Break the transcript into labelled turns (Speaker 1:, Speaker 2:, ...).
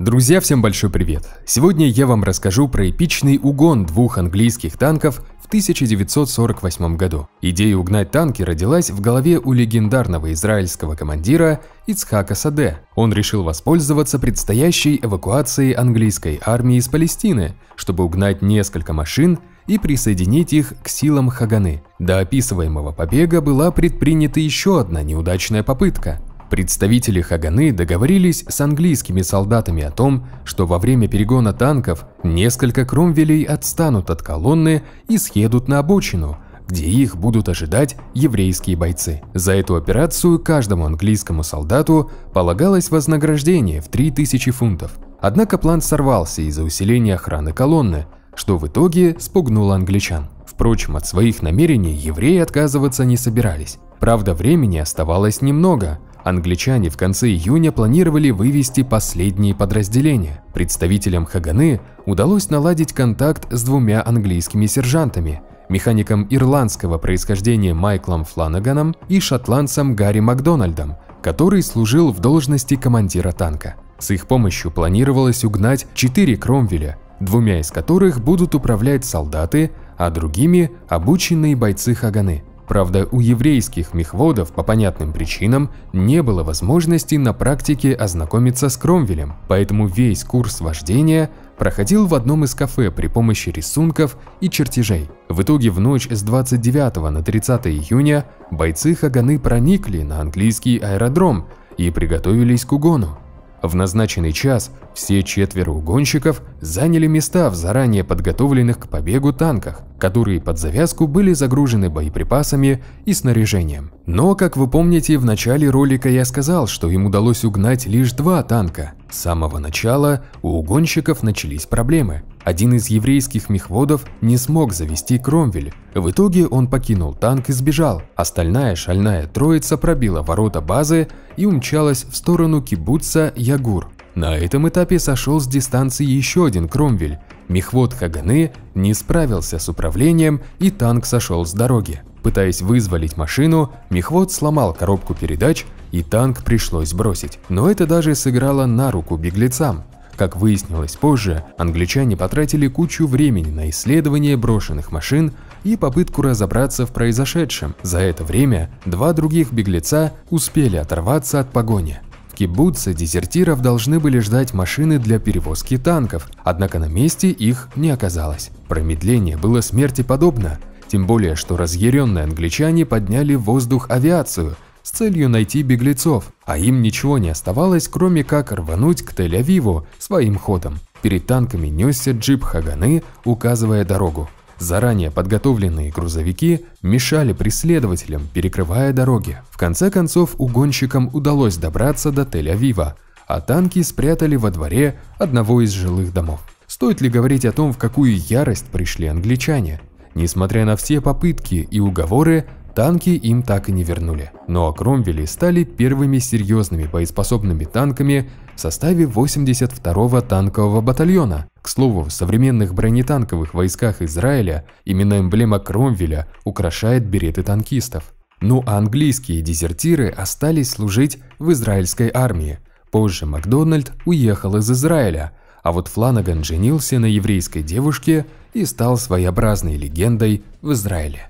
Speaker 1: Друзья, всем большой привет! Сегодня я вам расскажу про эпичный угон двух английских танков в 1948 году. Идея угнать танки родилась в голове у легендарного израильского командира Ицхака Саде. Он решил воспользоваться предстоящей эвакуацией английской армии из Палестины, чтобы угнать несколько машин и присоединить их к силам Хаганы. До описываемого побега была предпринята еще одна неудачная попытка – Представители Хаганы договорились с английскими солдатами о том, что во время перегона танков несколько кромвелей отстанут от колонны и съедут на обочину, где их будут ожидать еврейские бойцы. За эту операцию каждому английскому солдату полагалось вознаграждение в 3000 фунтов. Однако план сорвался из-за усиления охраны колонны, что в итоге спугнуло англичан. Впрочем, от своих намерений евреи отказываться не собирались. Правда, времени оставалось немного, Англичане в конце июня планировали вывести последние подразделения. Представителям Хаганы удалось наладить контакт с двумя английскими сержантами, механиком ирландского происхождения Майклом Фланаганом и шотландцем Гарри Макдональдом, который служил в должности командира танка. С их помощью планировалось угнать четыре Кромвеля, двумя из которых будут управлять солдаты, а другими – обученные бойцы Хаганы – Правда, у еврейских мехводов по понятным причинам не было возможности на практике ознакомиться с Кромвелем, поэтому весь курс вождения проходил в одном из кафе при помощи рисунков и чертежей. В итоге в ночь с 29 на 30 июня бойцы Хаганы проникли на английский аэродром и приготовились к угону. В назначенный час все четверо угонщиков заняли места в заранее подготовленных к побегу танках, которые под завязку были загружены боеприпасами и снаряжением. Но, как вы помните, в начале ролика я сказал, что им удалось угнать лишь два танка. С самого начала у угонщиков начались проблемы один из еврейских мехводов не смог завести Кромвель. В итоге он покинул танк и сбежал. Остальная шальная троица пробила ворота базы и умчалась в сторону кибуца Ягур. На этом этапе сошел с дистанции еще один Кромвель. Мехвод Хаганы не справился с управлением и танк сошел с дороги. Пытаясь вызволить машину, мехвод сломал коробку передач и танк пришлось бросить. Но это даже сыграло на руку беглецам. Как выяснилось позже, англичане потратили кучу времени на исследование брошенных машин и попытку разобраться в произошедшем. За это время два других беглеца успели оторваться от погони. В кибуце дезертиров должны были ждать машины для перевозки танков, однако на месте их не оказалось. Промедление было смерти подобно, тем более, что разъяренные англичане подняли в воздух авиацию – с целью найти беглецов, а им ничего не оставалось, кроме как рвануть к Тель-Авиву своим ходом. Перед танками несся джип Хаганы, указывая дорогу. Заранее подготовленные грузовики мешали преследователям, перекрывая дороги. В конце концов, угонщикам удалось добраться до Тель-Авива, а танки спрятали во дворе одного из жилых домов. Стоит ли говорить о том, в какую ярость пришли англичане? Несмотря на все попытки и уговоры, Танки им так и не вернули, но Кромвели стали первыми серьезными боеспособными танками в составе 82-го танкового батальона. К слову, в современных бронетанковых войсках Израиля именно эмблема Кромвеля украшает береты танкистов. Ну а английские дезертиры остались служить в израильской армии. Позже Макдональд уехал из Израиля, а вот Фланаган женился на еврейской девушке и стал своеобразной легендой в Израиле.